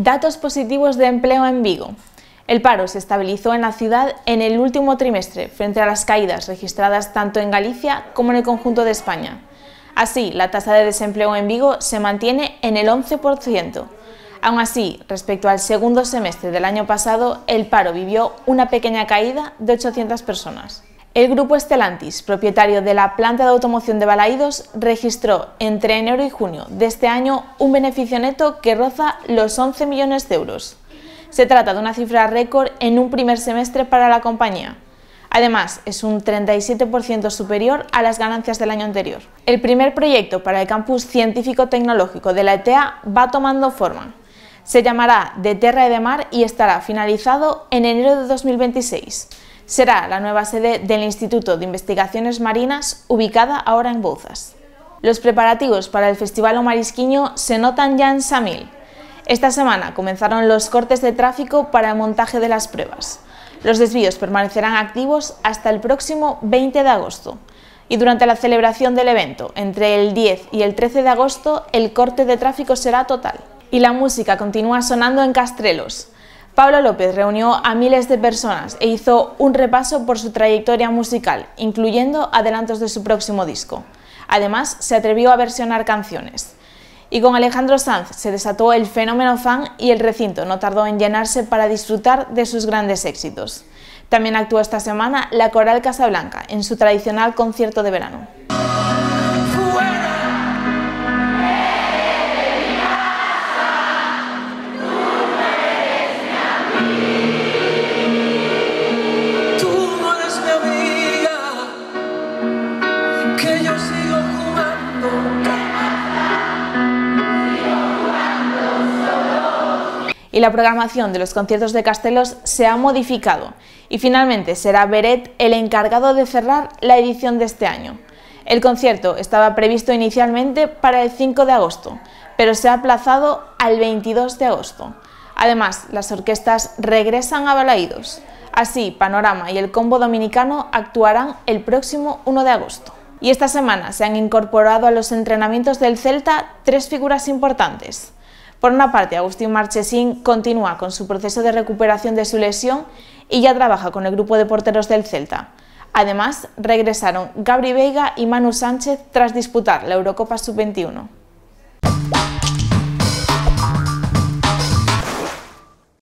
Datos positivos de empleo en Vigo. El paro se estabilizó en la ciudad en el último trimestre, frente a las caídas registradas tanto en Galicia como en el conjunto de España. Así, la tasa de desempleo en Vigo se mantiene en el 11%. Aún así, respecto al segundo semestre del año pasado, el paro vivió una pequeña caída de 800 personas. El grupo Stellantis, propietario de la planta de automoción de Balaídos, registró entre enero y junio de este año un beneficio neto que roza los 11 millones de euros. Se trata de una cifra récord en un primer semestre para la compañía. Además, es un 37% superior a las ganancias del año anterior. El primer proyecto para el campus científico-tecnológico de la ETEA va tomando forma. Se llamará De Terra y de Mar y estará finalizado en enero de 2026 Será la nueva sede del Instituto de Investigaciones Marinas, ubicada ahora en Bouzas. Los preparativos para el Festival Omarisquiño se notan ya en Samil. Esta semana comenzaron los cortes de tráfico para el montaje de las pruebas. Los desvíos permanecerán activos hasta el próximo 20 de agosto. Y durante la celebración del evento, entre el 10 y el 13 de agosto, el corte de tráfico será total. Y la música continúa sonando en Castrelos. Pablo López reunió a miles de personas e hizo un repaso por su trayectoria musical, incluyendo adelantos de su próximo disco. Además, se atrevió a versionar canciones. Y con Alejandro Sanz se desató el fenómeno fan y el recinto no tardó en llenarse para disfrutar de sus grandes éxitos. También actuó esta semana la Coral Casablanca en su tradicional concierto de verano. y la programación de los conciertos de Castelos se ha modificado y finalmente será Beret el encargado de cerrar la edición de este año. El concierto estaba previsto inicialmente para el 5 de agosto, pero se ha aplazado al 22 de agosto. Además, las orquestas regresan a Balaídos. Así, Panorama y el Combo Dominicano actuarán el próximo 1 de agosto. Y esta semana se han incorporado a los entrenamientos del Celta tres figuras importantes. Por una parte, Agustín Marchesín continúa con su proceso de recuperación de su lesión y ya trabaja con el grupo de porteros del Celta. Además, regresaron Gabri Veiga y Manu Sánchez tras disputar la Eurocopa Sub-21.